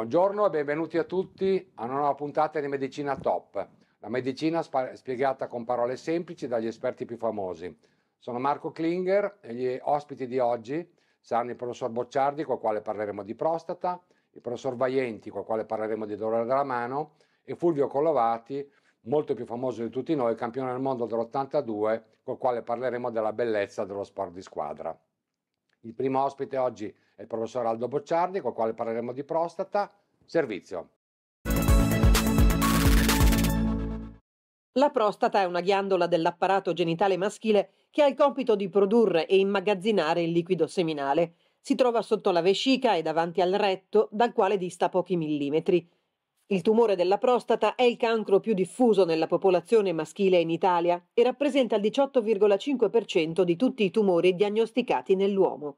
Buongiorno e benvenuti a tutti a una nuova puntata di Medicina Top, la medicina spiegata con parole semplici dagli esperti più famosi. Sono Marco Klinger e gli ospiti di oggi saranno il professor Bocciardi, col quale parleremo di prostata, il professor Vaienti, col quale parleremo di dolore della mano, e Fulvio Colovati, molto più famoso di tutti noi, campione del mondo dell'82, col quale parleremo della bellezza dello sport di squadra. Il primo ospite oggi è e il professor Aldo Bocciardi, col quale parleremo di prostata. Servizio. La prostata è una ghiandola dell'apparato genitale maschile che ha il compito di produrre e immagazzinare il liquido seminale. Si trova sotto la vescica e davanti al retto, dal quale dista pochi millimetri. Il tumore della prostata è il cancro più diffuso nella popolazione maschile in Italia e rappresenta il 18,5% di tutti i tumori diagnosticati nell'uomo.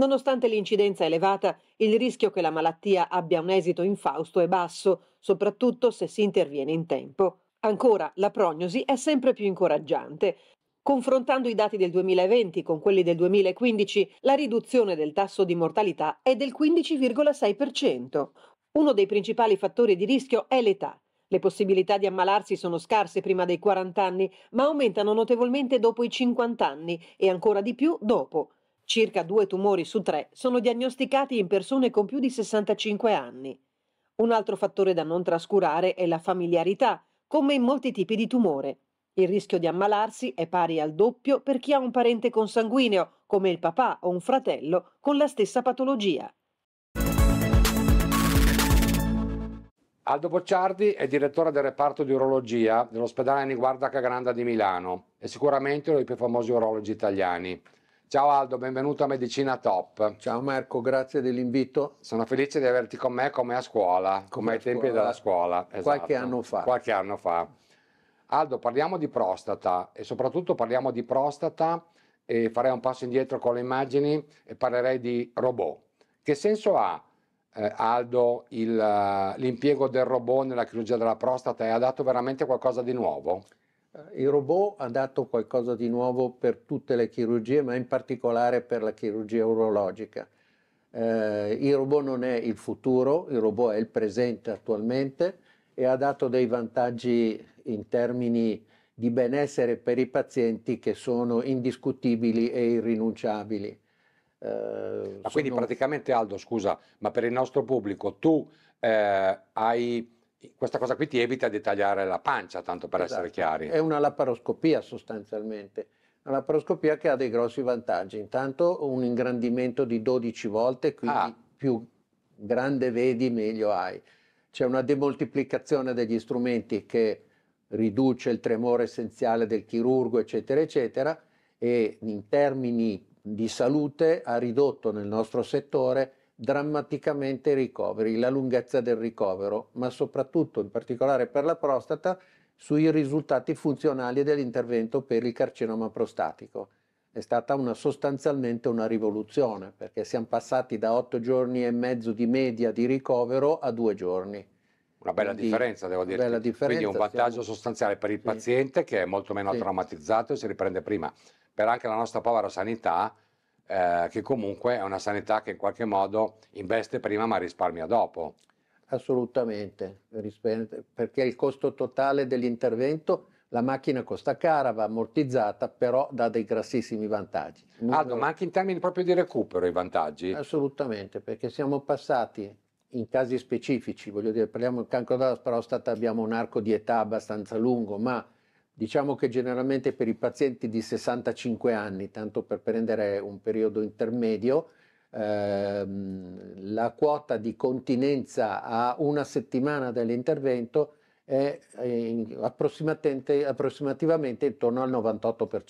Nonostante l'incidenza elevata, il rischio che la malattia abbia un esito infausto è basso, soprattutto se si interviene in tempo. Ancora, la prognosi è sempre più incoraggiante. Confrontando i dati del 2020 con quelli del 2015, la riduzione del tasso di mortalità è del 15,6%. Uno dei principali fattori di rischio è l'età. Le possibilità di ammalarsi sono scarse prima dei 40 anni, ma aumentano notevolmente dopo i 50 anni e ancora di più dopo. Circa due tumori su tre sono diagnosticati in persone con più di 65 anni. Un altro fattore da non trascurare è la familiarità, come in molti tipi di tumore. Il rischio di ammalarsi è pari al doppio per chi ha un parente consanguineo, come il papà o un fratello, con la stessa patologia. Aldo Bocciardi è direttore del reparto di urologia dell'ospedale Niguarda Cagranda di Milano e sicuramente uno dei più famosi urologi italiani. Ciao Aldo, benvenuto a Medicina Top. Ciao Marco, grazie dell'invito. Sono felice di averti con me come a scuola, come, ai tempi scuola. della scuola. Esatto. Qualche anno fa. Qualche anno fa. Aldo, parliamo di prostata e soprattutto parliamo di prostata e farei un passo indietro con le immagini e parlerei di robot. Che senso ha, eh, Aldo, eh, l'impiego del robot nella chirurgia della prostata e ha dato veramente qualcosa di nuovo? Eh, il robot ha dato qualcosa di nuovo per tutte le chirurgie, ma in particolare per la chirurgia urologica. Eh, il robot non è il futuro, il robot è il presente attualmente e ha dato dei vantaggi in termini di benessere per i pazienti che sono indiscutibili e irrinunciabili. Eh, sono... Quindi praticamente Aldo, scusa, ma per il nostro pubblico tu eh, hai questa cosa qui ti evita di tagliare la pancia, tanto per esatto. essere chiari. È una laparoscopia sostanzialmente. Una laparoscopia che ha dei grossi vantaggi. Intanto un ingrandimento di 12 volte, quindi ah. più grande vedi, meglio hai. C'è una demoltiplicazione degli strumenti che riduce il tremore essenziale del chirurgo, eccetera, eccetera, e in termini di salute ha ridotto nel nostro settore drammaticamente i ricoveri, la lunghezza del ricovero, ma soprattutto, in particolare per la prostata, sui risultati funzionali dell'intervento per il carcinoma prostatico. È stata una, sostanzialmente una rivoluzione, perché siamo passati da otto giorni e mezzo di media di ricovero a due giorni. Una bella Quindi, differenza, devo dire. Quindi un vantaggio siamo... sostanziale per il sì. paziente che è molto meno sì. traumatizzato e si riprende prima. Per anche la nostra povera sanità eh, che comunque è una sanità che in qualche modo investe prima ma risparmia dopo. Assolutamente, perché il costo totale dell'intervento, la macchina costa cara, va ammortizzata, però dà dei grassissimi vantaggi. Numero... Aldo, ma anche in termini proprio di recupero i vantaggi? Assolutamente, perché siamo passati in casi specifici, voglio dire, parliamo del cancro della prostata, abbiamo un arco di età abbastanza lungo, ma Diciamo che generalmente per i pazienti di 65 anni, tanto per prendere un periodo intermedio, ehm, la quota di continenza a una settimana dell'intervento è eh, in, approssimativamente intorno al 98%.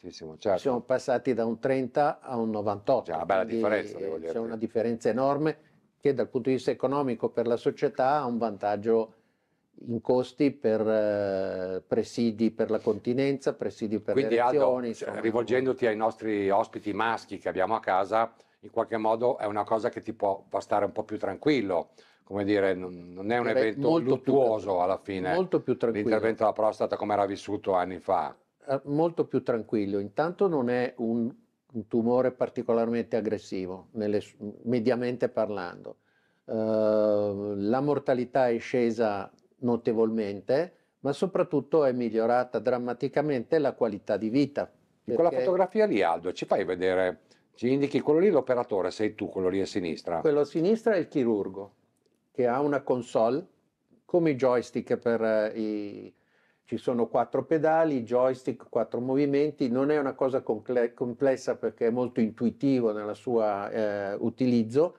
Certo. Siamo passati da un 30 a un 98. C'è una bella differenza, C'è una differenza enorme che dal punto di vista economico per la società ha un vantaggio enorme in costi per eh, presidi per la continenza, presidi per Quindi, le elezioni. Aldo, cioè, rivolgendoti ai nostri ospiti maschi che abbiamo a casa, in qualche modo è una cosa che ti può far stare un po' più tranquillo. Come dire, non è un evento luttuoso più, alla fine. Molto più tranquillo. L'intervento alla prostata come era vissuto anni fa. Eh, molto più tranquillo. Intanto non è un, un tumore particolarmente aggressivo, nelle, mediamente parlando. Uh, la mortalità è scesa notevolmente, ma soprattutto è migliorata drammaticamente la qualità di vita. Perché... Quella fotografia lì, Aldo, ci fai vedere, ci indichi quello lì l'operatore, sei tu quello lì a sinistra. Quello a sinistra è il chirurgo, che ha una console, come i joystick per eh, i... Ci sono quattro pedali, joystick, quattro movimenti, non è una cosa complessa perché è molto intuitivo nella sua eh, utilizzo.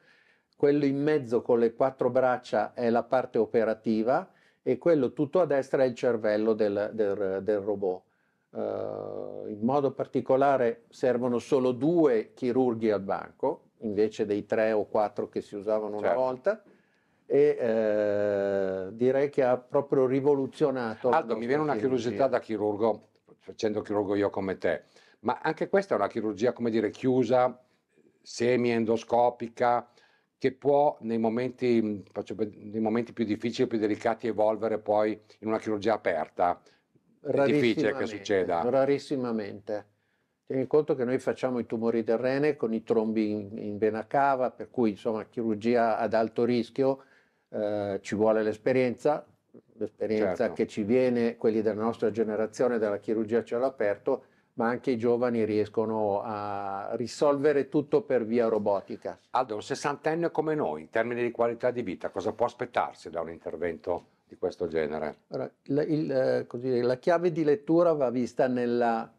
Quello in mezzo con le quattro braccia è la parte operativa, e quello tutto a destra è il cervello del, del, del robot. Uh, in modo particolare servono solo due chirurghi al banco, invece dei tre o quattro che si usavano certo. una volta, e eh, direi che ha proprio rivoluzionato. Aldo, mi viene una chirurgia. curiosità da chirurgo, facendo chirurgo io come te, ma anche questa è una chirurgia, come dire, chiusa, semi-endoscopica, che può nei momenti, nei momenti più difficili, più delicati, evolvere poi in una chirurgia aperta. È difficile che succeda. Rarissimamente. Tieni conto che noi facciamo i tumori del rene con i trombi in, in vena cava, per cui insomma chirurgia ad alto rischio eh, ci vuole l'esperienza, l'esperienza certo. che ci viene, quelli della nostra generazione, della chirurgia a cielo aperto, ma anche i giovani riescono a risolvere tutto per via robotica. Aldo, un sessantenne come noi, in termini di qualità di vita, cosa può aspettarsi da un intervento di questo genere? Allora, il, il, eh, così, la chiave di lettura va vista nella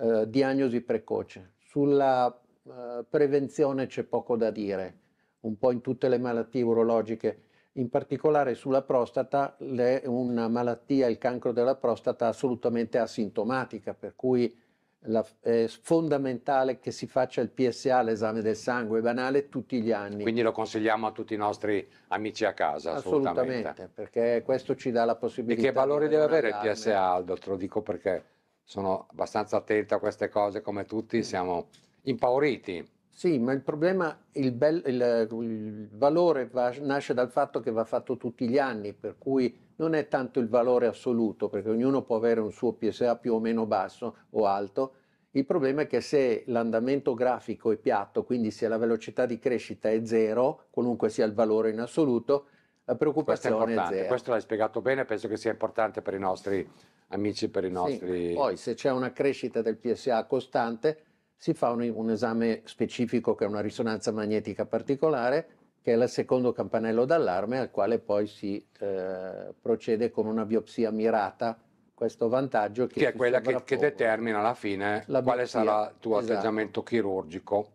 eh, diagnosi precoce. Sulla eh, prevenzione c'è poco da dire, un po' in tutte le malattie urologiche in particolare sulla prostata è una malattia, il cancro della prostata, assolutamente asintomatica, per cui la, è fondamentale che si faccia il PSA, l'esame del sangue banale, tutti gli anni. Quindi lo consigliamo a tutti i nostri amici a casa. Assolutamente, assolutamente. perché questo ci dà la possibilità. E che valore deve avere il PSA, Aldo? Te lo dico perché sono abbastanza attento a queste cose, come tutti siamo impauriti sì, ma il problema, il, bel, il, il valore va, nasce dal fatto che va fatto tutti gli anni, per cui non è tanto il valore assoluto, perché ognuno può avere un suo PSA più o meno basso o alto. Il problema è che se l'andamento grafico è piatto, quindi se la velocità di crescita è zero, qualunque sia il valore in assoluto, la preoccupazione è, è zero. Questo l'hai spiegato bene, penso che sia importante per i nostri amici, per i nostri... Sì. Poi se c'è una crescita del PSA costante, si fa un, un esame specifico che è una risonanza magnetica particolare, che è il secondo campanello d'allarme al quale poi si eh, procede con una biopsia mirata questo vantaggio che, che è quella che, che, determina alla fine la quale sarà il tuo esatto. atteggiamento chirurgico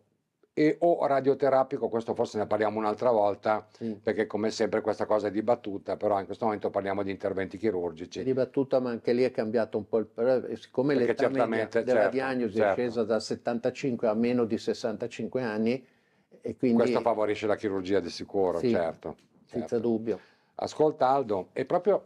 e, o radioterapico, questo forse ne parliamo un'altra volta, sì. perché come sempre questa cosa è dibattuta, però in questo momento parliamo di interventi chirurgici. È dibattuta, ma anche lì è cambiato un po' il... Eh, siccome l'età media della certo, diagnosi certo. è scesa da 75 a meno di 65 anni, e quindi... Questo favorisce la chirurgia di sicuro, sì, certo. Senza certo. dubbio. Ascolta Aldo, è proprio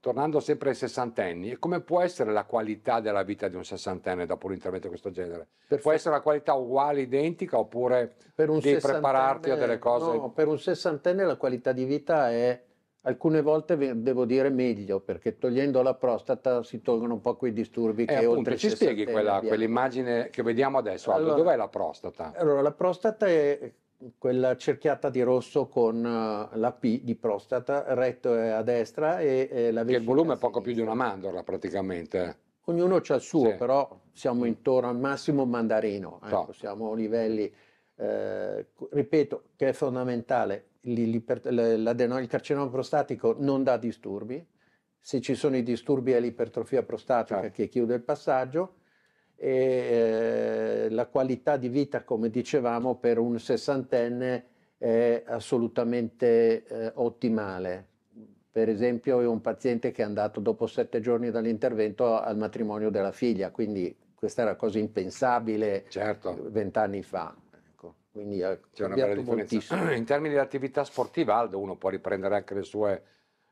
tornando sempre ai sessantenni, come può essere la qualità della vita di un sessantenne dopo un intervento di questo genere? Perfetto. Può essere la qualità uguale, identica oppure devi prepararti a delle cose? No, per un sessantenne la qualità di vita è alcune volte devo dire meglio perché togliendo la prostata si tolgono un po' quei disturbi eh, che appunto, oltre ci spieghi quella, quell'immagine che vediamo adesso allora, dov'è la prostata? allora la prostata è quella cerchiata di rosso con eh, la P di prostata, retto è eh, a destra e, e la vescica. Che il volume è poco più di una mandorla praticamente. Ognuno ha il suo, sì. però siamo intorno al massimo mandarino, ecco, no. siamo a livelli, eh, ripeto, che è fondamentale, il carcinoma prostatico non dà disturbi, se ci sono i disturbi è l'ipertrofia prostatica certo. che chiude il passaggio, e eh, la qualità di vita, come dicevamo, per un sessantenne è assolutamente eh, ottimale. Per esempio, è un paziente che è andato dopo sette giorni dall'intervento al matrimonio della figlia, quindi questa era cosa impensabile certo. vent'anni certo. fa. Ecco. Quindi è C'è una bella differenza. Moltissimo. In termini di attività sportiva, Aldo, uno può riprendere anche le sue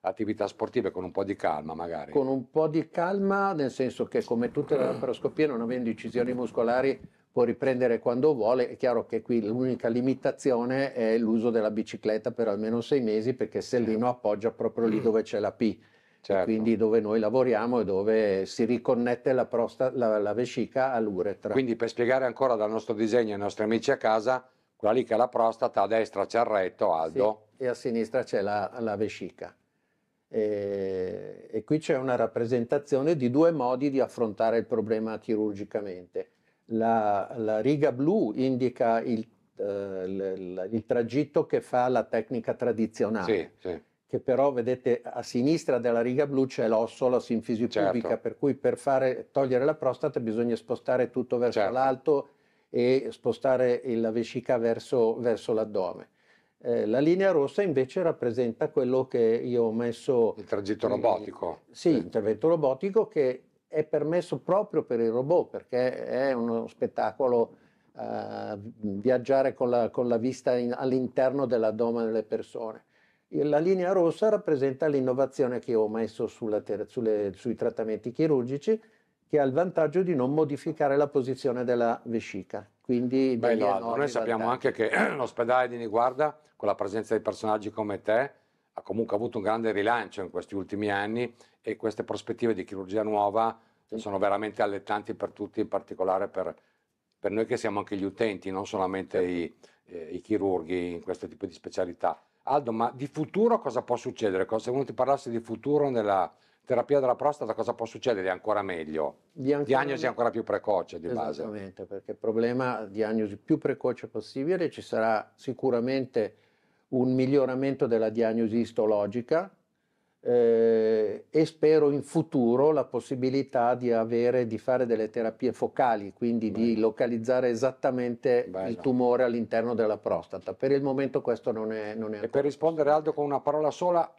attività sportive con un po' di calma magari? Con un po' di calma, nel senso che come tutte le ah. laparoscopie non avendo incisioni muscolari può riprendere quando vuole, è chiaro che qui l'unica limitazione è l'uso della bicicletta per almeno sei mesi perché Sellino appoggia proprio lì dove c'è la P. Certo. quindi dove noi lavoriamo e dove si riconnette la, prosta, la, la vescica all'uretra. Quindi per spiegare ancora dal nostro disegno ai nostri amici a casa, quella lì che è la prostata, a destra c'è il retto, Aldo. Sì, e a sinistra c'è la, la vescica. Eh, e qui c'è una rappresentazione di due modi di affrontare il problema chirurgicamente. La, la riga blu indica il, eh, il, tragitto che fa la tecnica tradizionale, sì, sì. che però vedete a sinistra della riga blu c'è l'osso, la sinfisi certo. pubica, per cui per fare, togliere la prostata bisogna spostare tutto verso certo. l'alto e spostare la vescica verso, verso l'addome. Eh, la linea rossa invece rappresenta quello che io ho messo... Il tragitto eh, robotico. sì, il eh. tragitto robotico che è permesso proprio per il robot perché è uno spettacolo eh, viaggiare con la, con la vista in, all'interno dell'addome delle persone. La linea rossa rappresenta l'innovazione che ho messo ter- sulle, sui trattamenti chirurgici che ha il vantaggio di non modificare la posizione della vescica, quindi Bello, noi sappiamo vantaggio. anche che l'ospedale di Niguarda, con la presenza di personaggi come te, ha comunque avuto un grande rilancio in questi ultimi anni e queste prospettive di chirurgia nuova sì. sono veramente allettanti per tutti, in particolare per, per, noi che siamo anche gli utenti, non solamente i, eh, i chirurghi in questo tipo di specialità. Aldo, ma di futuro cosa può succedere? Se uno ti parlasse di futuro nella, terapia della prostata cosa può succedere? È ancora meglio. Diagnosi, diagnosi ancora più precoce di base. Esattamente, perché il problema diagnosi più precoce possibile, ci sarà sicuramente un miglioramento della diagnosi istologica eh, e spero in futuro la possibilità di, avere, di fare delle terapie focali, quindi Bello. di localizzare esattamente Bello. il tumore all'interno della prostata. Per il momento questo non è... Non è e per rispondere Aldo con una parola sola,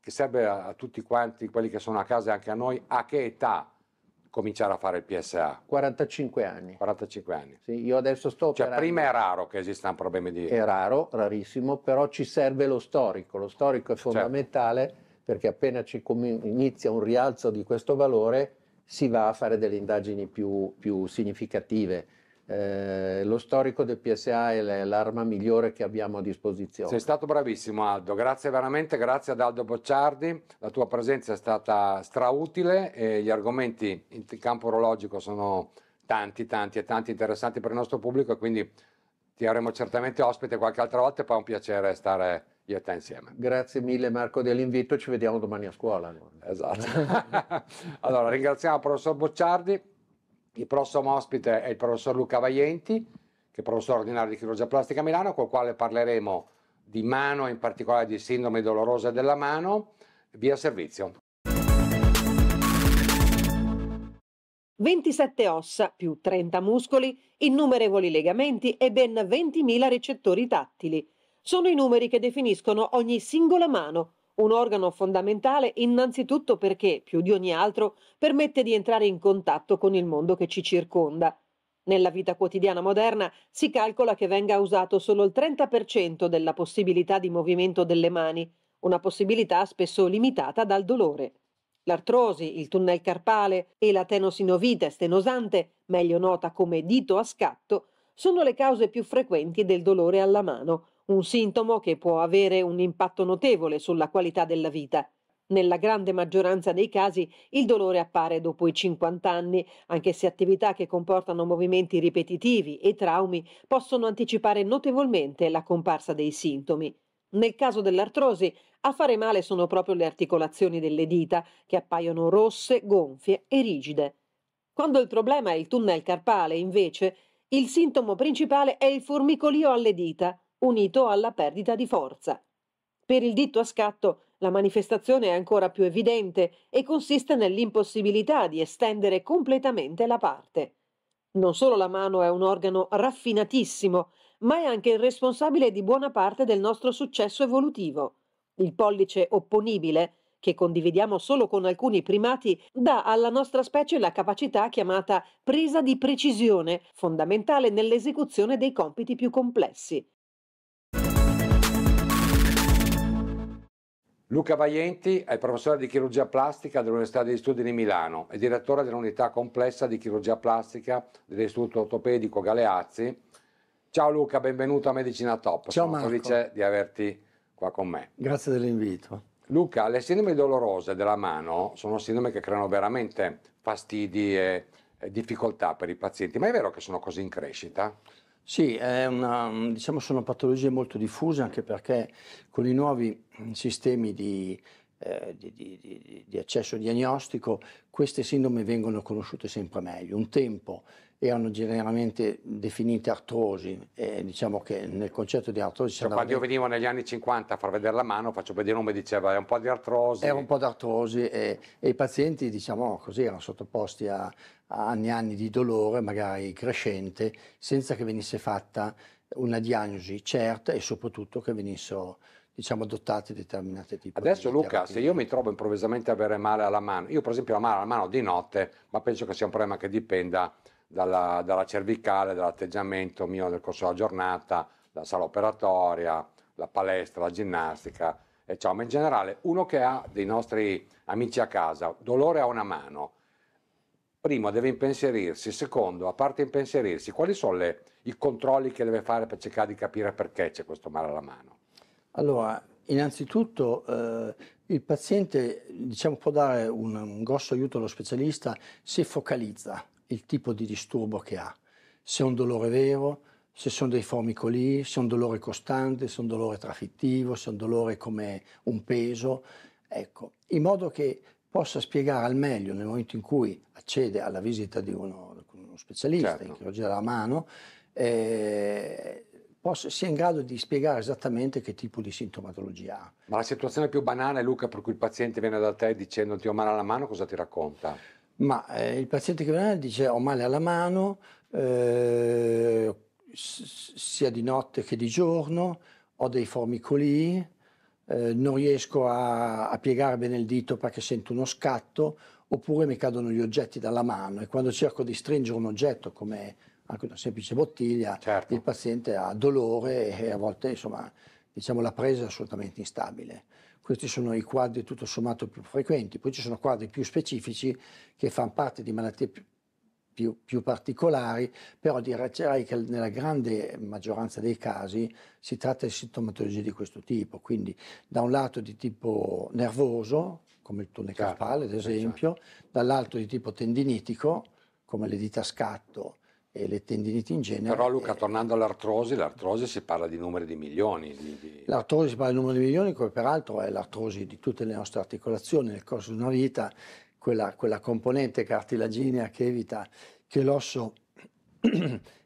che serve a, a tutti quanti, quelli che sono a casa e anche a noi, a che età cominciare a fare il PSA? 45 anni. 45 anni. Sì, io adesso sto Cioè, operando. prima è raro che esista un problema di... È raro, rarissimo, però ci serve lo storico. Lo storico è certo. fondamentale certo. perché appena ci inizia un rialzo di questo valore si va a fare delle indagini più, più significative. Eh, lo storico del PSA è l'arma migliore che abbiamo a disposizione. Sei stato bravissimo Aldo, grazie veramente, grazie ad Aldo Bocciardi, la tua presenza è stata strautile e gli argomenti in campo orologico sono tanti, tanti e tanti interessanti per il nostro pubblico e quindi ti avremo certamente ospite qualche altra volta e poi è un piacere stare io e te insieme. Grazie mille Marco dell'invito, ci vediamo domani a scuola. Allora. Esatto. allora ringraziamo il professor Bocciardi. Il prossimo ospite è il professor Luca Vaienti, che è professore ordinario di chirurgia plastica a Milano, col quale parleremo di mano, e in particolare di sindrome dolorosa della mano, via servizio. 27 ossa più 30 muscoli, innumerevoli legamenti e ben 20.000 recettori tattili. Sono i numeri che definiscono ogni singola mano, un organo fondamentale innanzitutto perché, più di ogni altro, permette di entrare in contatto con il mondo che ci circonda. Nella vita quotidiana moderna si calcola che venga usato solo il 30% della possibilità di movimento delle mani, una possibilità spesso limitata dal dolore. L'artrosi, il tunnel carpale e la tenosinovite stenosante, meglio nota come dito a scatto, sono le cause più frequenti del dolore alla mano, un sintomo che può avere un impatto notevole sulla qualità della vita. Nella grande maggioranza dei casi il dolore appare dopo i 50 anni, anche se attività che comportano movimenti ripetitivi e traumi possono anticipare notevolmente la comparsa dei sintomi. Nel caso dell'artrosi, a fare male sono proprio le articolazioni delle dita, che appaiono rosse, gonfie e rigide. Quando il problema è il tunnel carpale, invece, il sintomo principale è il formicolio alle dita, unito alla perdita di forza. Per il ditto a scatto la manifestazione è ancora più evidente e consiste nell'impossibilità di estendere completamente la parte. Non solo la mano è un organo raffinatissimo, ma è anche il responsabile di buona parte del nostro successo evolutivo. Il pollice opponibile, che condividiamo solo con alcuni primati, dà alla nostra specie la capacità chiamata presa di precisione, fondamentale nell'esecuzione dei compiti più complessi. Luca Vaienti è professore di chirurgia plastica dell'Università degli Studi di Milano e direttore dell'unità complessa di chirurgia plastica dell'Istituto Ortopedico Galeazzi. Ciao Luca, benvenuto a Medicina Top. Ciao Sono Marco. felice di averti qua con me. Grazie dell'invito. Luca, le sindrome dolorose della mano sono sindrome che creano veramente fastidi e difficoltà per i pazienti, ma è vero che sono così in crescita? Sì, una, diciamo sono patologie molto diffuse anche perché con i nuovi mm, sistemi di, eh, di, di, di accesso diagnostico queste sindrome vengono conosciute sempre meglio. Un tempo erano generalmente definite artrosi, e diciamo che nel concetto di artrosi... Cioè, quando io venivo negli anni 50 a far vedere la mano, faccio vedere un mi diceva è un po' di artrosi. Era un po' di artrosi e, e i pazienti, diciamo così, erano sottoposti a, a anni e anni di dolore, magari crescente, senza che venisse fatta una diagnosi certa e soprattutto che venissero diciamo dotati di determinate tipi Adesso di Luca, terapie. se io mi trovo improvvisamente a avere male alla mano, io per esempio ho male alla mano di notte, ma penso che sia un problema che dipenda dalla, dalla cervicale, dall'atteggiamento mio nel corso della giornata, la sala operatoria, la palestra, la ginnastica, Ciao, ma in generale uno che ha dei nostri amici a casa, dolore a una mano, primo deve impensierirsi, secondo, a parte impensierirsi, quali sono le, i controlli che deve fare per cercare di capire perché c'è questo male alla mano? Allora, innanzitutto eh, il paziente diciamo, può dare un, un grosso aiuto allo specialista se focalizza il tipo di disturbo che ha, se è un dolore vero, se sono dei formicoli, se è un dolore costante, se è un dolore trafittivo, se è un dolore come un peso, ecco, in modo che possa spiegare al meglio nel momento in cui accede alla visita di uno, uno specialista certo. in chirurgia della mano, eh, possa, sia in grado di spiegare esattamente che tipo di sintomatologia ha. Ma la situazione più banale, Luca, per cui il paziente viene da te dicendo ti ho male alla mano, cosa ti racconta? Ma eh, il paziente che viene dice ho male alla mano, eh, sia di notte che di giorno, ho dei formicoli, eh, non riesco a, a piegare bene il dito perché sento uno scatto, oppure mi cadono gli oggetti dalla mano e quando cerco di stringere un oggetto come anche una semplice bottiglia, certo. il paziente ha dolore e a volte insomma, diciamo, la presa è assolutamente instabile. Questi sono i quadri tutto sommato più frequenti, poi ci sono quadri più specifici che fanno parte di malattie più, più particolari, però direi che nella grande maggioranza dei casi si tratta di sintomatologie di questo tipo, quindi da un lato di tipo nervoso, come il tonne carpale certo, ad esempio, esatto. dall'altro di tipo tendinitico, come le dita scatto, e le tendiniti in genere. Però Luca, eh, tornando all'artrosi, l'artrosi si parla di numeri di milioni. Di, di... L'artrosi si parla di numeri di milioni, come peraltro è l'artrosi di tutte le nostre articolazioni nel corso di una vita, quella, quella componente cartilaginea che evita che l'osso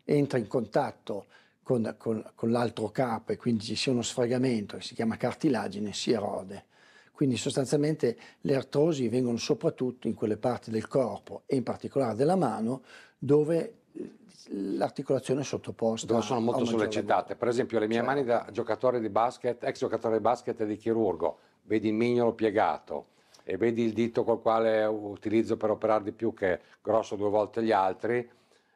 entri in contatto con, con, con l'altro capo e quindi ci sia uno sfregamento che si chiama cartilagine, si erode. Quindi sostanzialmente le artrosi vengono soprattutto in quelle parti del corpo e in particolare della mano dove l'articolazione sottoposta. sono molto sollecitate. Per esempio le mie certo. mani da giocatore di basket, ex giocatore di basket e di chirurgo, vedi il mignolo piegato e vedi il dito col quale utilizzo per operare di più che grosso due volte gli altri,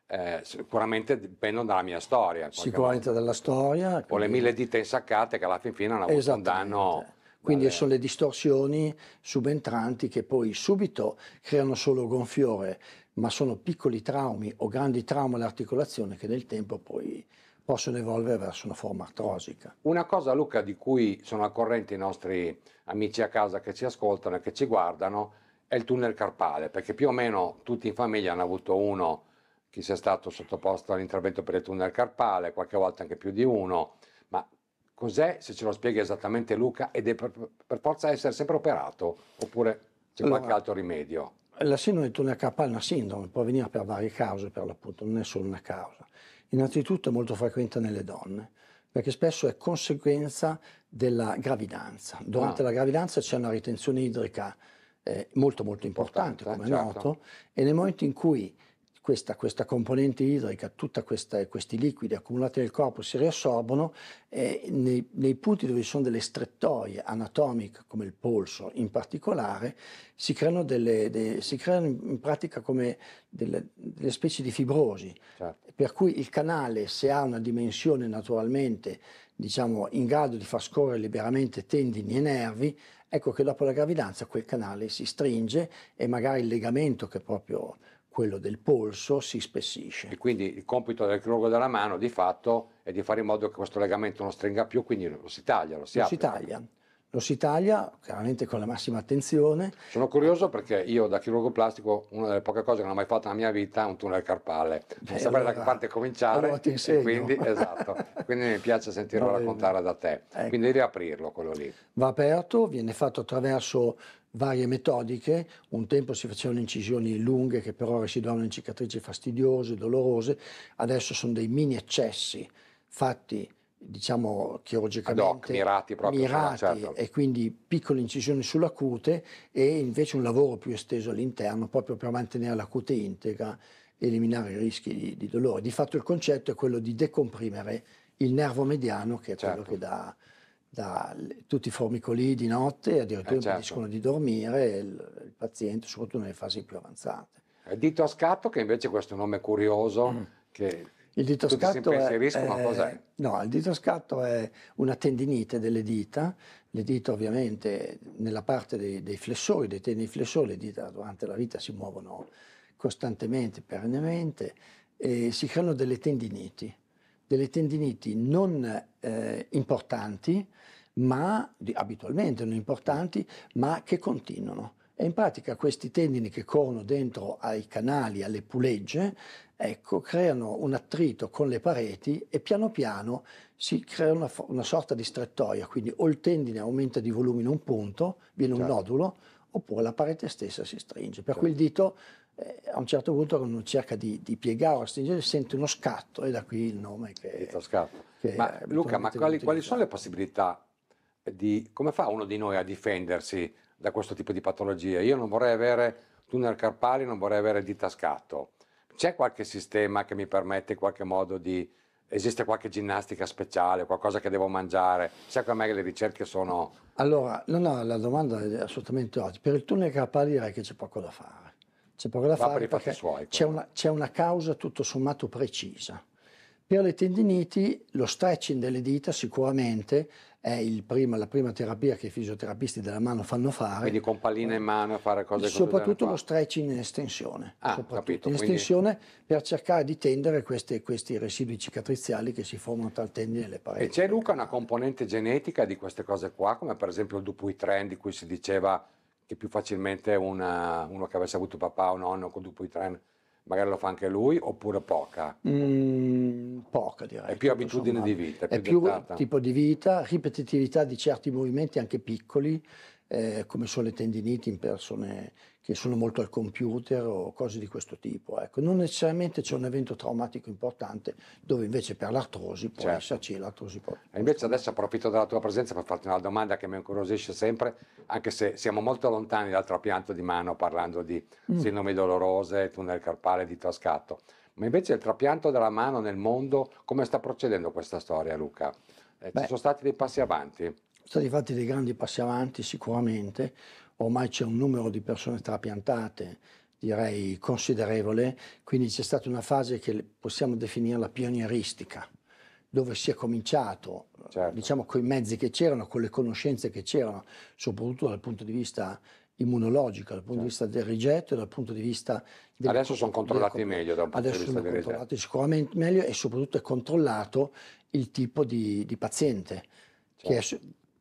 eh, sicuramente dipendono dalla mia storia. Sicuramente dalla storia. O le mille dita insaccate che alla fin fine hanno avuto un danno. Quindi sono le distorsioni subentranti che poi subito creano solo gonfiore ma sono piccoli traumi o grandi traumi all'articolazione che nel tempo poi possono evolvere verso una forma artrosica. Una cosa, Luca, di cui sono al corrente i nostri amici a casa che ci ascoltano e che ci guardano, è il tunnel carpale, perché più o meno tutti in famiglia hanno avuto uno che sia stato sottoposto all'intervento per il tunnel carpale, qualche volta anche più di uno, ma cos'è, se ce lo spiega esattamente Luca, ed è per, per forza essere sempre operato, oppure c'è qualche altro rimedio? La sindrome di Turner K è una sindrome, può avvenire per varie cause per l'appunto, non è solo una causa. Innanzitutto è molto frequente nelle donne, perché spesso è conseguenza della gravidanza. Durante ah. la gravidanza c'è una ritenzione idrica eh, molto molto importante, importante eh, come certo. noto, e nel momento in cui questa, questa componente idrica, tutti questi liquidi accumulati nel corpo si riassorbono e nei, nei, punti dove ci sono delle strettoie anatomiche, come il polso in particolare, si creano, delle, de, si creano in pratica come delle, delle specie di fibrosi, certo. per cui il canale, se ha una dimensione naturalmente diciamo, in grado di far scorrere liberamente tendini e nervi, ecco che dopo la gravidanza quel canale si stringe e magari il legamento che proprio quello del polso si spessisce. E quindi il compito del chirurgo della mano di fatto è di fare in modo che questo legamento non stringa più, quindi lo si taglia, lo si, lo si taglia lo si taglia chiaramente con la massima attenzione. Sono curioso perché io da chirurgo plastico una delle poche cose che non ho mai fatto nella mia vita è un tunnel carpale, non eh, sapere allora, da che parte cominciare, allora quindi, esatto, quindi mi piace sentirlo raccontare da te, ecco. quindi devi aprirlo quello lì. Va aperto, viene fatto attraverso varie metodiche, un tempo si facevano incisioni lunghe che però ora si davano in cicatrici fastidiose, dolorose, adesso sono dei mini eccessi fatti diciamo chirurgicamente Ad hoc, mirati, proprio mirati certo. e quindi piccole incisioni sulla cute e invece un lavoro più esteso all'interno proprio per mantenere la cute integra e eliminare i rischi di, di, dolore. Di fatto il concetto è quello di decomprimere il nervo mediano che è certo. quello che dà, dà tutti i formicoli di notte, e addirittura eh, certo. impediscono di dormire il, il paziente, soprattutto nelle fasi più avanzate. Dito a scatto, che invece questo è un nome curioso, mm. che il dito Tutti scatto è, il rischio, è, No, il dito scatto è una tendinite delle dita, le dita ovviamente nella parte dei, dei flessori, dei tendini flessori, le dita durante la vita si muovono costantemente, perennemente, e si creano delle tendiniti, delle tendiniti non eh, importanti, ma abitualmente non importanti, ma che continuano. E in pratica questi tendini che corrono dentro ai canali, alle pulegge, ecco, creano un attrito con le pareti e piano piano si crea una, una sorta di strettoia, quindi o il tendine aumenta di volume in un punto, viene certo. un nodulo, oppure la parete stessa si stringe. Per certo. cui il certo. dito eh, a un certo punto quando cerca di, di piegare o stringere sente uno scatto e da qui il nome che... Dito scatto. Che ma Luca, ma quali, quali sono le possibilità di... come fa uno di noi a difendersi da questo tipo di patologia. Io non vorrei avere tunnel carpali, non vorrei avere dita scatto. C'è qualche sistema che mi permette in qualche modo di... Esiste qualche ginnastica speciale, qualcosa che devo mangiare? Secondo me le ricerche sono... Allora, no, no, la domanda è assolutamente oggi. Per il tunnel carpali direi che c'è poco da fare. C'è poco da Va fare per i fatti suoi, c'è, una, c'è una causa tutto sommato precisa per le tendiniti lo stretching delle dita sicuramente è prima, la prima terapia che i fisioterapisti della mano fanno fare. Quindi con palline in mano a fare cose così. Soprattutto lo stretching in estensione. Ah, capito, in estensione per cercare di tendere queste, questi residui cicatriziali che si formano tra il tendine e le pareti. E c'è Luca una componente genetica di queste cose qua, come per esempio il Dupuy Dupuytren di cui si diceva che più facilmente una, uno che avesse avuto papà o nonno con Dupuy Dupuytren magari lo fa anche lui oppure poca? Mm, poca direi. È più abitudine sommato. di vita. È, è più, più tipo di vita, ripetitività di certi movimenti anche piccoli, eh, come sono le tendiniti in persone che sono molto al computer o cose di questo tipo. Ecco. Non necessariamente c'è un evento traumatico importante dove invece per l'artrosi può certo. esserci l'artrosi. Può... E invece adesso approfitto della tua presenza per farti una domanda che mi incuriosisce sempre, anche se siamo molto lontani dal trapianto di mano parlando di mm. sindrome dolorose, tunnel carpale, di trascatto, ma invece il trapianto della mano nel mondo, come sta procedendo questa storia Luca? Eh, Beh, ci sono stati dei passi avanti? Sono stati fatti dei grandi passi avanti sicuramente, ormai c'è un numero di persone trapiantate, direi considerevole, quindi c'è stata una fase che possiamo definirla pionieristica, dove si è cominciato, certo. diciamo, con i mezzi che c'erano, con le conoscenze che c'erano, soprattutto dal punto di vista immunologico, dal punto certo. di vista del rigetto e dal punto di vista... Del adesso sono controllati del, meglio da un punto di vista del rigetto. Adesso sono controllati sicuramente meglio e soprattutto è controllato il tipo di, di paziente, certo. che è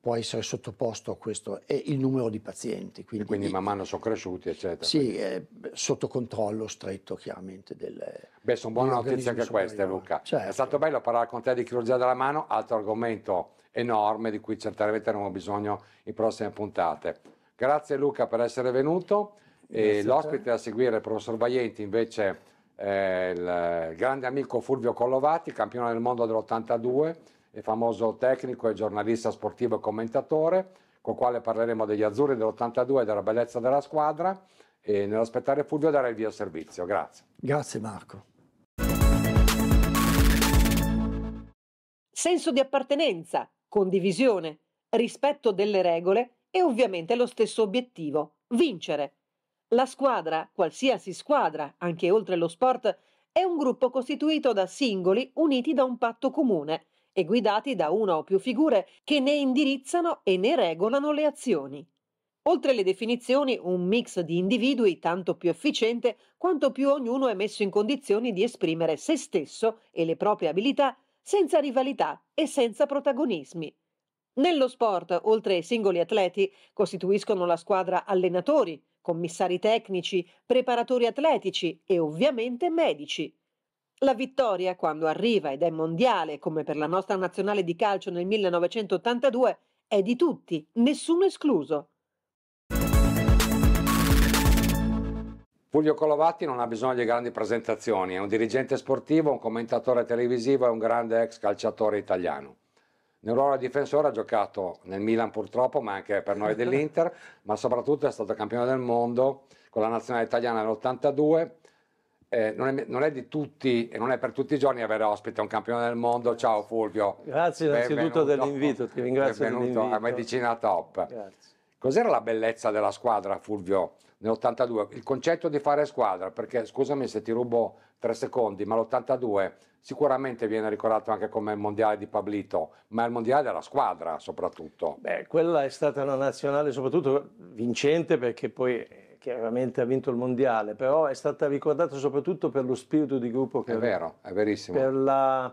può essere sottoposto a questo e il numero di pazienti. Quindi, e quindi man mano sono cresciuti, eccetera. Sì, è sotto controllo stretto chiaramente del... Beh, sono buone notizie anche queste Luca. Certo. È stato bello parlare con te di chirurgia della mano, altro argomento enorme di cui certamente avremo bisogno in prossime puntate. Grazie Luca per essere venuto. e l'ospite a, seguire, il professor Baienti, invece è il grande amico Fulvio Collovati, campione del mondo dell'82 è famoso tecnico e giornalista sportivo e commentatore, con quale parleremo degli azzurri dell'82 e della bellezza della squadra. E nell'aspettare Fulvio darei il via servizio. Grazie. Grazie Marco. Senso di appartenenza, condivisione, rispetto delle regole e ovviamente lo stesso obiettivo, vincere. La squadra, qualsiasi squadra, anche oltre lo sport, è un gruppo costituito da singoli uniti da un patto comune e guidati da una o più figure che ne indirizzano e ne regolano le azioni. Oltre alle definizioni, un mix di individui tanto più efficiente quanto più ognuno è messo in condizioni di esprimere se stesso e le proprie abilità senza rivalità e senza protagonismi. Nello sport, oltre ai singoli atleti, costituiscono la squadra allenatori, commissari tecnici, preparatori atletici e ovviamente medici. La vittoria, quando arriva ed è mondiale, come per la nostra nazionale di calcio nel 1982, è di tutti, nessuno escluso. Puglio Colovatti non ha bisogno di grandi presentazioni, è un dirigente sportivo, un commentatore televisivo e un grande ex calciatore italiano. Nel ruolo di difensore ha giocato nel Milan purtroppo, ma anche per noi dell'Inter, ma soprattutto è stato campione del mondo con la nazionale italiana nell'82 eh, non, è, non, è, di tutti e non è per tutti i giorni avere ospite un campione del mondo. Ciao Fulvio. Grazie innanzitutto dell'invito, ti ringrazio. Benvenuto a Medicina Top. Grazie. Cos'era la bellezza della squadra, Fulvio, nell'82? Il concetto di fare squadra, perché scusami se ti rubo tre secondi, ma l'82 sicuramente viene ricordato anche come il mondiale di Pablito, ma è il mondiale della squadra soprattutto. Beh, quella è stata una nazionale soprattutto vincente perché poi chiaramente ha vinto il mondiale, però è stata ricordata soprattutto per lo spirito di gruppo che è vero, è verissimo. Per la...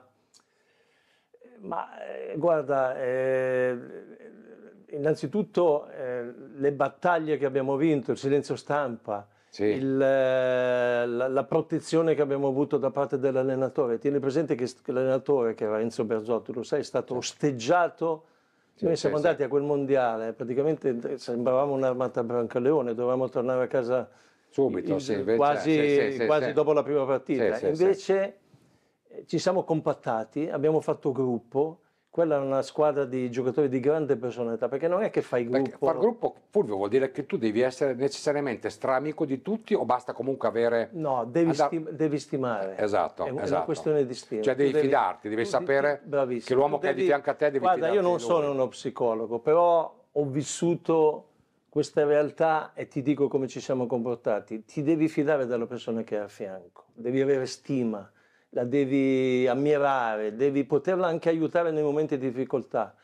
Ma eh, guarda, eh, innanzitutto eh, le battaglie che abbiamo vinto, il silenzio stampa, sì. il, eh, la, la, protezione che abbiamo avuto da parte dell'allenatore. Tieni presente che l'allenatore, che era Enzo Berzotti, lo sai, è stato osteggiato sì, noi siamo sì, andati sì. a quel mondiale, praticamente sembravamo un'armata branca leone, dovevamo tornare a casa subito, il, invece, quasi, quasi dopo la prima partita. Invece eh, ci siamo compattati, abbiamo fatto gruppo, quella è una squadra di giocatori di grande personalità, perché non è che fai gruppo. Perché far gruppo, Fulvio, vuol dire che tu devi essere necessariamente stramico di tutti o basta comunque avere... No, devi, andar... stim- devi stimare. Esatto, è, esatto. una questione di stima. Cioè devi, devi fidarti, devi sapere ti... che l'uomo devi... che è di fianco a te devi Guarda, fidarti. Guarda, io non sono uno psicologo, però ho vissuto questa realtà e ti dico come ci siamo comportati. Ti devi fidare della persona che è a fianco, devi avere stima la devi ammirare, devi poterla anche aiutare nei momenti di difficoltà.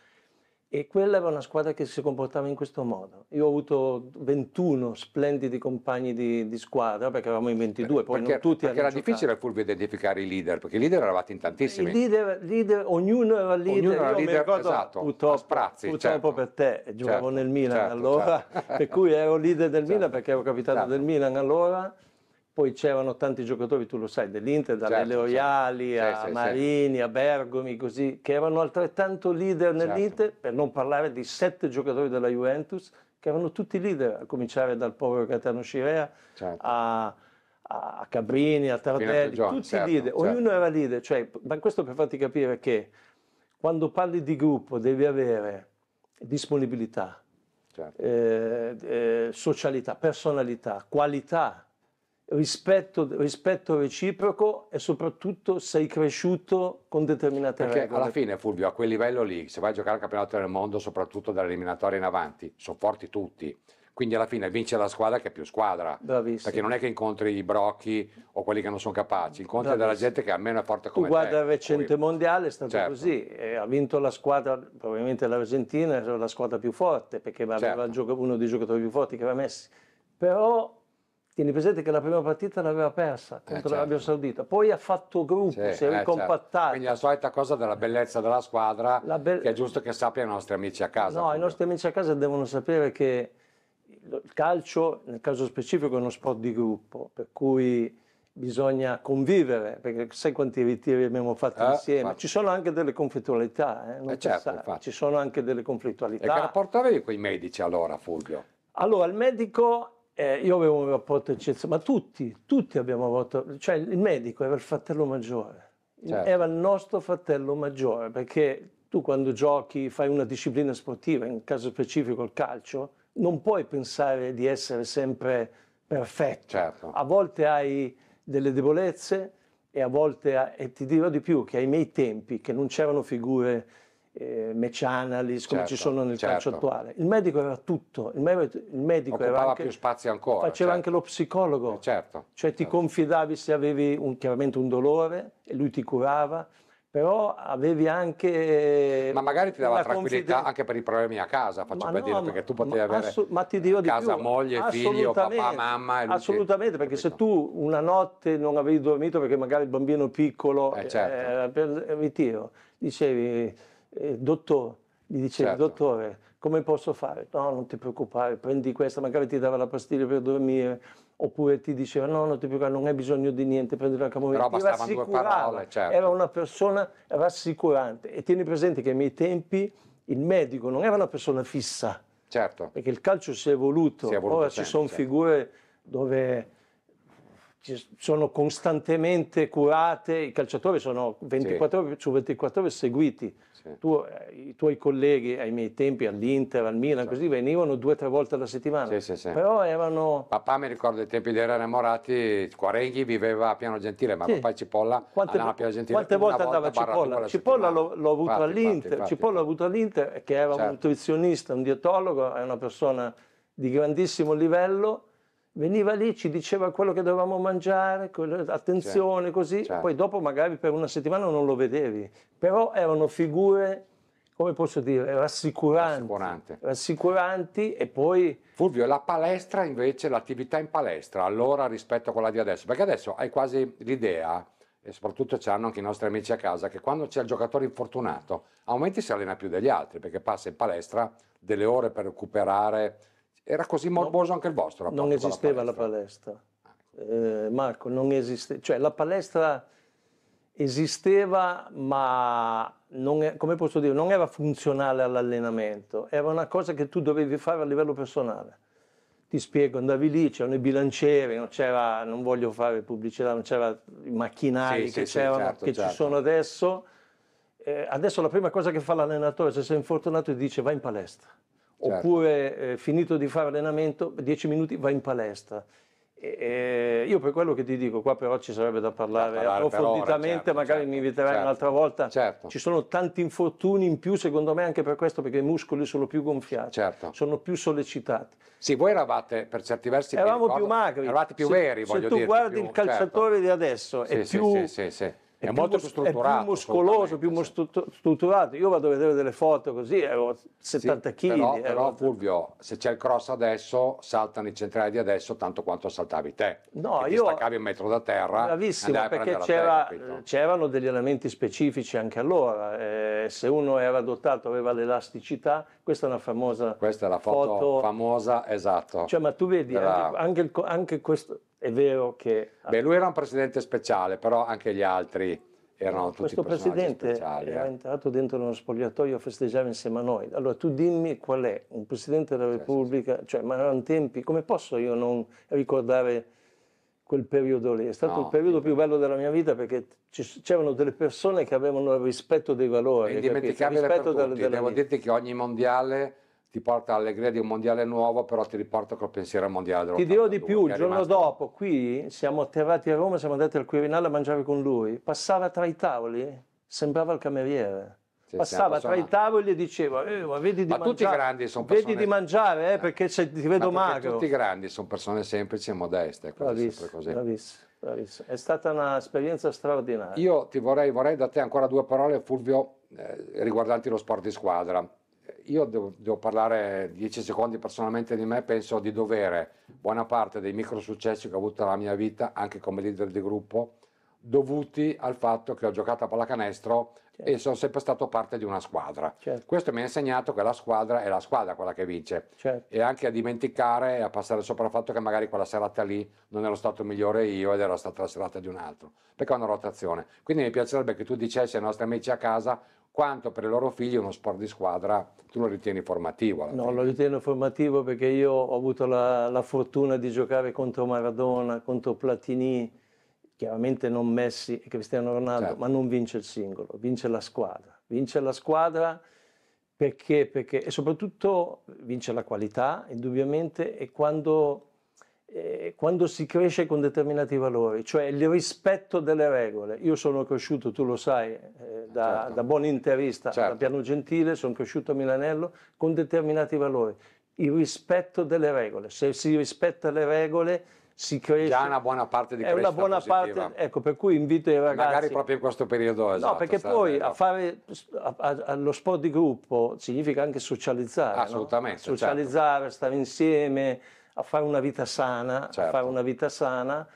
E quella era una squadra che si comportava in questo modo. Io ho avuto 21 splendidi compagni di, di squadra, perché eravamo in 22, poi perché, non tutti Perché era difficile pure identificare i leader, perché i leader eravate in tantissimi. I leader, leader ognuno era leader. Ognuno era Io leader, ricordo, esatto, purtroppo, sprazzi, purtroppo certo. per te, giocavo certo, nel Milan certo, allora, certo. per cui ero leader del Milan, certo, perché ero capitano certo. del Milan allora, poi c'erano tanti giocatori, tu lo sai, dell'Inter, da certo, Leoiali certo. a sì, Marini, sì. a Bergomi, così, che erano altrettanto leader certo. nell'Inter, certo. per non parlare di sette giocatori della Juventus, che erano tutti leader, a cominciare dal povero Catano Scirea certo. a, a, Cabrini, a Tardelli, Gio, tutti certo, leader, ognuno era leader. Cioè, ma questo per farti capire che quando parli di gruppo devi avere disponibilità, eh, eh, socialità, personalità, qualità rispetto, rispetto, reciproco e soprattutto sei cresciuto con determinate Perché regole. alla fine, Fulvio, a quel livello lì, se vai a giocare al campionato del mondo, soprattutto dall'eliminatoria in avanti, sono forti tutti. Quindi alla fine vince la squadra che è più squadra. Bravissimo. Perché non è che incontri i brocchi o quelli che non sono capaci, incontri Bravissimo. della gente che almeno è forte come tu guarda te. il recente cui... mondiale, è stato certo. così. E ha vinto la squadra, probabilmente l'Argentina la squadra più forte, perché aveva certo. uno dei giocatori più forti che aveva Messi. Però Tieni presente che la prima partita l'aveva persa eh, contro eh, l'Arabia Saudita, poi ha fatto gruppo, sì, si è eh, ricompattata. Certo. Quindi la solita cosa della bellezza della squadra, be- che è giusto che sappia i nostri amici a casa. No, proprio. i nostri amici a casa devono sapere che il calcio, nel caso specifico, è uno sport di gruppo, per cui bisogna convivere, perché sai quanti ritiri abbiamo fatto eh, insieme. Infatti. Ci sono anche delle conflittualità, eh, eh certo, ci sono anche delle conflittualità. E che rapporto avevi con i medici allora, Fulvio? Allora, il medico eh, io avevo un rapporto eccezionale, ma tutti, tutti abbiamo avuto, cioè il medico era il fratello maggiore, certo. era il nostro fratello maggiore, perché tu quando giochi, fai una disciplina sportiva, in caso specifico il calcio, non puoi pensare di essere sempre perfetto. Certo. A volte hai delle debolezze e a volte, ha, e ti dirò di più, che ai miei tempi, che non c'erano figure eh, match analyst come certo, ci sono nel certo. calcio attuale. Il medico era tutto, il, me- il medico Occupava anche, più spazio ancora. Faceva certo. anche lo psicologo, eh, certo, cioè ti certo. confidavi se avevi un, chiaramente un dolore e lui ti curava però avevi anche ma magari ti dava tranquillità anche per i problemi a casa faccio ma per no, dire perché tu potevi avere assu- ma ti dirò di casa più. moglie figlio papà mamma assolutamente perché capito. se tu una notte non avevi dormito perché magari il bambino piccolo eh, certo. eh, per ritiro eh, dicevi eh, dottore, gli diceva certo. dottore, come posso fare? No, non ti preoccupare, prendi questa, magari ti dava la pastiglia per dormire, oppure ti diceva no, non ti preoccupare, non hai bisogno di niente, prendi la camomilla. Però bastavano due parole, certo. Era una persona rassicurante. E tieni presente che ai miei tempi il medico non era una persona fissa. Certo. Perché il calcio si è evoluto, si è evoluto ora sempre, ci sono certo. figure dove sono costantemente curate, i calciatori sono 24 sì. ore su 24 ore seguiti. Sì. Tu, eh, I tuoi colleghi ai miei tempi all'Inter, al Milan, sì. così venivano due o tre volte alla settimana. Sì, Però erano... Papà mi ricorda i tempi di Rene Morati, Quarenghi viveva a Piano Gentile, ma papà Cipolla quante, andava a Piano Gentile. Quante volte andava Cipolla? Cipolla l'ho, l'ho, avuto infatti, all'Inter, infatti, Cipolla l'ho avuto all'Inter che era certo. un nutrizionista, un dietologo, è una persona di grandissimo livello veniva lì, ci diceva quello che dovevamo mangiare, quello, attenzione, certo, così, certo. poi dopo magari per una settimana non lo vedevi, però erano figure, come posso dire, rassicuranti, rassicuranti e poi... Fulvio, la palestra invece, l'attività in palestra, allora rispetto a quella di adesso, perché adesso hai quasi l'idea, e soprattutto ci hanno anche i nostri amici a casa, che quando c'è il giocatore infortunato, a momenti si allena più degli altri, perché passa in palestra delle ore per recuperare era così morboso no, anche il vostro? Non esisteva la palestra. La palestra. Eh, Marco, non esisteva. cioè la palestra esisteva ma non, come posso dire, non era funzionale all'allenamento, era una cosa che tu dovevi fare a livello personale. Ti spiego, andavi lì, c'erano i bilancieri, non c'era, non voglio fare pubblicità, non c'era i macchinari sì, che, sì, c'erano, sì, certo, che certo. ci sono adesso. Eh, adesso la prima cosa che fa l'allenatore, se sei infortunato, ti dice vai in palestra certo. oppure eh, finito di fare allenamento, 10 minuti va in palestra. E, e io per quello che ti dico, qua però ci sarebbe da parlare, da parlare approfonditamente, ora, certo, magari certo, mi inviterai certo, un'altra volta. Certo. Ci sono tanti infortuni in più, secondo me, anche per questo, perché i muscoli sono più gonfiati, certo. sono più sollecitati. Sì, voi eravate per certi versi Eravamo ricordo, più magri. Eravate più se, veri, se voglio dire. Se tu guardi più, il calciatore di adesso, sì, è sì, più... Sì, è, è molto più, più strutturato. È più muscoloso, più certo. strutturato. Io vado a vedere delle foto così, avevo 70 kg. Sì, però, eh, però Fulvio, se c'è il cross adesso, saltano i centrali di adesso tanto quanto saltavi te. No, e io... staccavi un metro da terra. Bravissimo, perché c'era, terra, c'erano degli elementi specifici anche allora. Eh, se uno era dotato, aveva l'elasticità, questa è una famosa Questa è la foto, foto. famosa, esatto. Cioè, ma tu vedi, della... anche, anche, anche, questo è vero che... Beh, lui era un presidente speciale, però anche gli altri erano tutti speciali. Questo presidente era eh. entrato dentro uno spogliatoio a festeggiare insieme a noi. Allora, tu dimmi qual è un presidente della Repubblica, sì, sì, sì. cioè, ma erano tempi, come posso io non ricordare quel periodo lì. È stato no, il periodo più bello della mia vita perché c'erano delle persone che avevano il rispetto dei valori. È indimenticabile per tutti. Della, della Devo vita. dirti che ogni mondiale ti porta all'allegria di un mondiale nuovo, però ti riporta col pensiero al mondiale dell'82. Ti dirò di più, il giorno rimasto... dopo qui siamo atterrati a Roma, siamo andati al Quirinale a mangiare con lui. Passava tra i tavoli, sembrava il cameriere passava tra i tavoli e diceva eh, ma vedi di ma mangiare, tutti grandi sono persone... vedi di mangiare eh, eh, perché se ti vedo ma magro tutti i grandi sono persone semplici e modeste bravissimo, così. bravissimo, bravissimo. è stata un'esperienza straordinaria io ti vorrei, vorrei da te ancora due parole Fulvio eh, riguardanti lo sport di squadra io devo, devo parlare dieci secondi personalmente di me, penso di dovere buona parte dei micro successi che ho avuto nella mia vita, anche come leader di gruppo, dovuti al fatto che ho giocato a pallacanestro certo. e sono sempre stato parte di una squadra. Certo. Questo mi ha insegnato che la squadra è la squadra quella che vince certo. e anche a dimenticare e a passare sopra il fatto che magari quella serata lì non ero stato migliore io ed era stata la serata di un altro, perché è una rotazione. Quindi mi piacerebbe che tu dicessi ai nostri amici a casa quanto per i loro figli uno sport di squadra tu lo ritieni formativo? No, fine. lo ritiene formativo perché io ho avuto la, la fortuna di giocare contro Maradona, contro Platini, chiaramente non Messi e Cristiano Ronaldo, certo. ma non vince il singolo, vince la squadra. Vince la squadra perché, perché e soprattutto vince la qualità, indubbiamente, e quando, eh, quando si cresce con determinati valori, cioè il rispetto delle regole. Io sono cresciuto, tu lo sai, eh, da, certo. da, buon interista, certo. da piano gentile, sono cresciuto a Milanello con determinati valori. Il rispetto delle regole. Se si rispetta le regole si cresce. Già una buona parte di crescita buona parte, ecco, per cui invito i ragazzi. Magari proprio in questo periodo, esatto. No, perché poi a fare a, a, lo sport di gruppo significa anche socializzare. Assolutamente. No? Certo. Socializzare, certo. stare insieme, a fare una vita sana, certo. a fare certo. una vita sana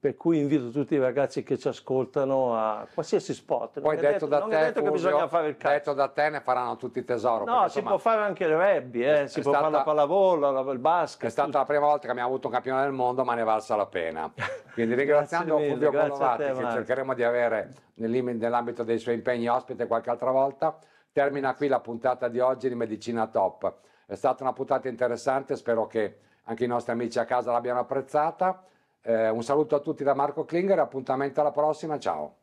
per cui invito tutti i ragazzi che ci ascoltano a qualsiasi sport. Poi detto, detto, da te, detto Fulvio, bisogna fare il calcio. Detto da te ne faranno tutti tesoro. No, si può fare anche il rugby, eh, si può fare la pallavolo, il basket. È stata tutto. la prima volta che abbiamo avuto un campione del mondo, ma ne è valsa la pena. Quindi ringraziando mille, Fulvio Bonovati, che Marco. cercheremo di avere nell'ambito dei suoi impegni ospite qualche altra volta, termina qui la puntata di oggi di Medicina Top. È stata una puntata interessante, spero che anche i nostri amici a casa l'abbiano apprezzata eh, un saluto a tutti da Marco Klinger, appuntamento alla prossima, ciao.